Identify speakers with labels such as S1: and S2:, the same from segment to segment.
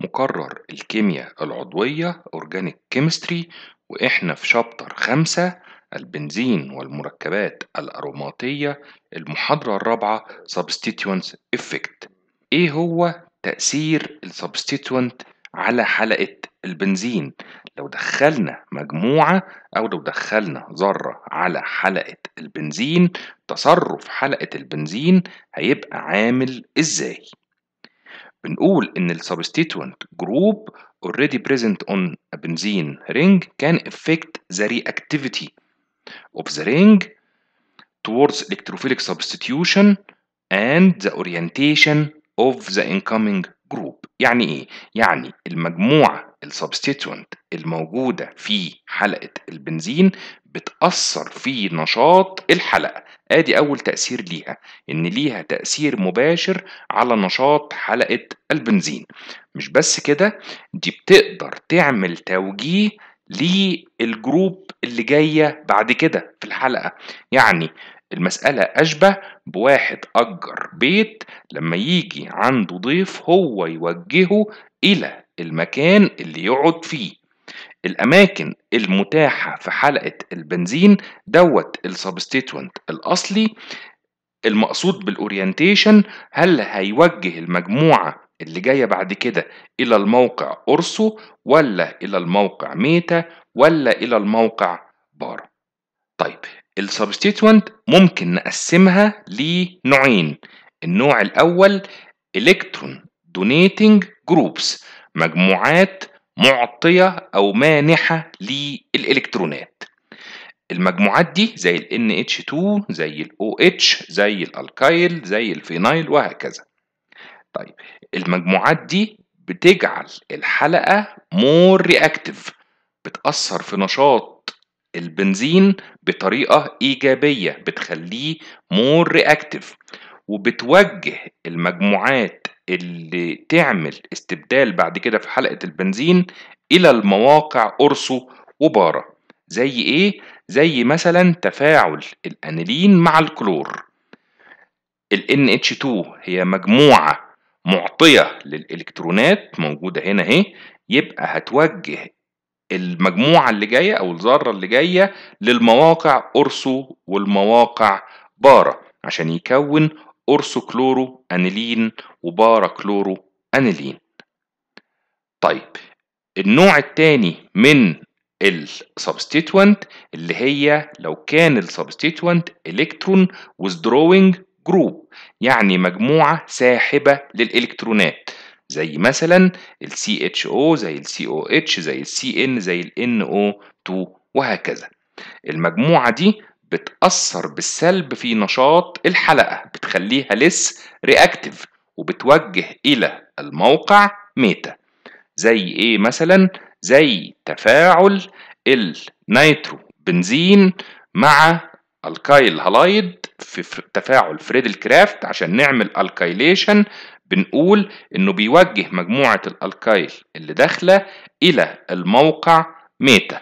S1: مقرر الكيمياء العضوية Organic Chemistry وإحنا في شابتر خمسة البنزين والمركبات الأروماتية المحاضرة الرابعة Substituents Effect إيه هو تأثير Substituent على حلقة البنزين لو دخلنا مجموعة أو لو دخلنا ذرة على حلقة البنزين تصرف حلقة البنزين هيبقى عامل إزاي بنقول إن ال substituent group already present on a benzene ring can affect the reactivity of the ring towards electrophilic substitution and the orientation of the incoming جروب يعني ايه يعني المجموعه السبستيتونت الموجوده في حلقه البنزين بتاثر في نشاط الحلقه ادي اول تاثير ليها ان ليها تاثير مباشر على نشاط حلقه البنزين مش بس كده دي بتقدر تعمل توجيه للجروب اللي جايه بعد كده في الحلقه يعني المسألة أشبه بواحد أجر بيت لما يجي عنده ضيف هو يوجهه إلى المكان اللي يقعد فيه الأماكن المتاحة في حلقة البنزين دوت السبستيتوينت الأصلي المقصود بالأورينتيشن هل هيوجه المجموعة اللي جاية بعد كده إلى الموقع أرسو ولا إلى الموقع ميتا ولا إلى الموقع بارا طيب السبستيتوانت ممكن نقسمها لنوعين النوع الاول الكترون دونيتنج جروبس مجموعات معطيه او مانحه للالكترونات المجموعات دي زي ال NH2 زي ال OH زي الالكايل زي الفينايل وهكذا طيب المجموعات دي بتجعل الحلقه مور رياكتيف بتأثر في نشاط البنزين بطريقة إيجابية بتخليه مور رياكتيف وبتوجه المجموعات اللي تعمل استبدال بعد كده في حلقة البنزين إلى المواقع أرسو وبارا زي إيه؟ زي مثلا تفاعل الأنيلين مع الكلور ال NH2 هي مجموعة معطية للإلكترونات موجودة هنا أهي يبقى هتوجه المجموعه اللي جايه او الذره اللي جايه للمواقع أرسو والمواقع بارا عشان يكون أرسو كلورو انيلين وبارا كلورو انيلين طيب النوع الثاني من السبستيتوانت اللي هي لو كان السبستيتوانت الكترون withdrawing جروب يعني مجموعة ساحبة للإلكترونات زي مثلا ال CHO زي ال COH زي ال CN زي ال NO2 وهكذا المجموعة دي بتأثر بالسلب في نشاط الحلقة بتخليها لس رياكتيف وبتوجه إلى الموقع ميتا زي إيه مثلا زي تفاعل النيترو بنزين مع الكايل هالايد في تفاعل فريدل كرافت عشان نعمل الكايليشن بنقول إنه بيوجه مجموعة الألكايل اللي داخلة إلى الموقع ميتا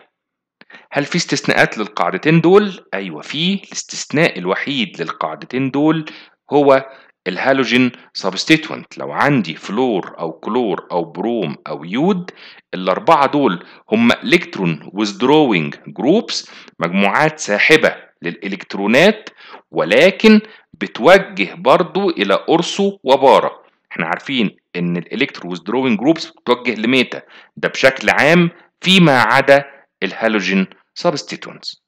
S1: هل في استثناءات للقاعدتين دول؟ أيوة في الاستثناء الوحيد للقاعدتين دول هو الهالوجين سبستيتوينت لو عندي فلور أو كلور أو بروم أو يود الأربعة دول هم إلكترون withdrawing جروبس مجموعات ساحبة للإلكترونات ولكن بتوجه برضو إلى أرسو وبارة احنا عارفين ان الالكترو ويزدروين جروبس بتتوجه لميتا ده بشكل عام فيما عدا الهالوجين سبستيتونز